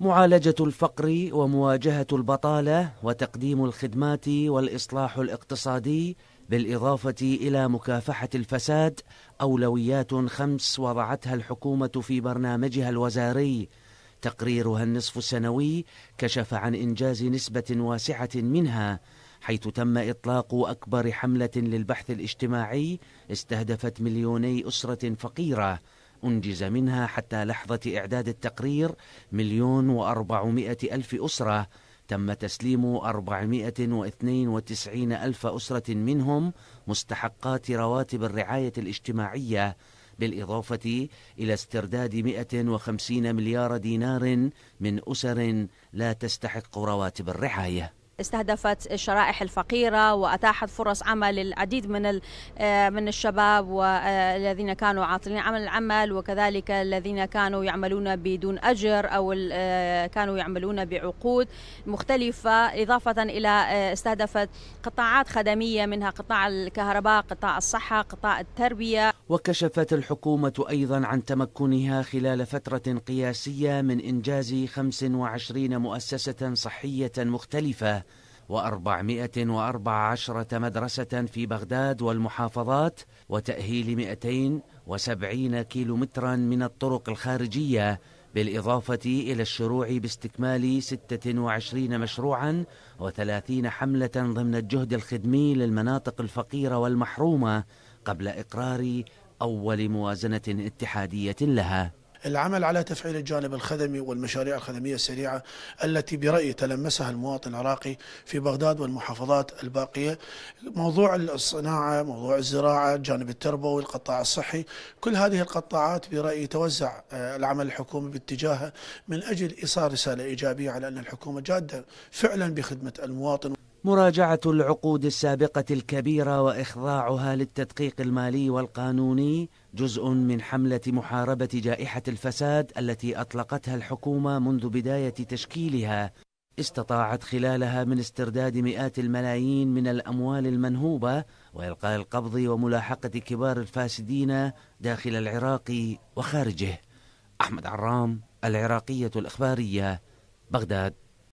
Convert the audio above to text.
معالجة الفقر ومواجهة البطالة وتقديم الخدمات والإصلاح الاقتصادي بالإضافة إلى مكافحة الفساد أولويات خمس وضعتها الحكومة في برنامجها الوزاري تقريرها النصف السنوي كشف عن إنجاز نسبة واسعة منها حيث تم إطلاق أكبر حملة للبحث الاجتماعي استهدفت مليوني أسرة فقيرة أنجز منها حتى لحظة إعداد التقرير مليون وأربعمائة ألف أسرة تم تسليم وتسعين ألف أسرة منهم مستحقات رواتب الرعاية الاجتماعية بالإضافة إلى استرداد 150 مليار دينار من أسر لا تستحق رواتب الرعاية استهدفت الشرائح الفقيرة وأتاحت فرص عمل للعديد من آه، من الشباب والذين آه، كانوا عاطلين عن العمل وكذلك الذين كانوا يعملون بدون أجر أو آه، كانوا يعملون بعقود مختلفة إضافة إلى استهدفت قطاعات خدمية منها قطاع الكهرباء قطاع الصحة قطاع التربية وكشفت الحكومة أيضا عن تمكنها خلال فترة قياسية من إنجاز 25 مؤسسة صحية مختلفة و414 مدرسة في بغداد والمحافظات وتأهيل 270 مترا من الطرق الخارجية بالإضافة إلى الشروع باستكمال 26 مشروعا و30 حملة ضمن الجهد الخدمي للمناطق الفقيرة والمحرومة قبل إقرار أول موازنة اتحادية لها العمل على تفعيل الجانب الخدمي والمشاريع الخدمية السريعة التي برأيي تلمسها المواطن العراقي في بغداد والمحافظات الباقية موضوع الصناعة موضوع الزراعة الجانب التربوي القطاع الصحي كل هذه القطاعات برأيي توزع آه، العمل الحكومي باتجاهها من أجل إيصال رسالة إيجابية على أن الحكومة جادة فعلا بخدمة المواطن مراجعة العقود السابقة الكبيرة وإخضاعها للتدقيق المالي والقانوني جزء من حملة محاربة جائحة الفساد التي أطلقتها الحكومة منذ بداية تشكيلها استطاعت خلالها من استرداد مئات الملايين من الأموال المنهوبة وإلقاء القبض وملاحقة كبار الفاسدين داخل العراق وخارجه أحمد عرام العراقية الإخبارية بغداد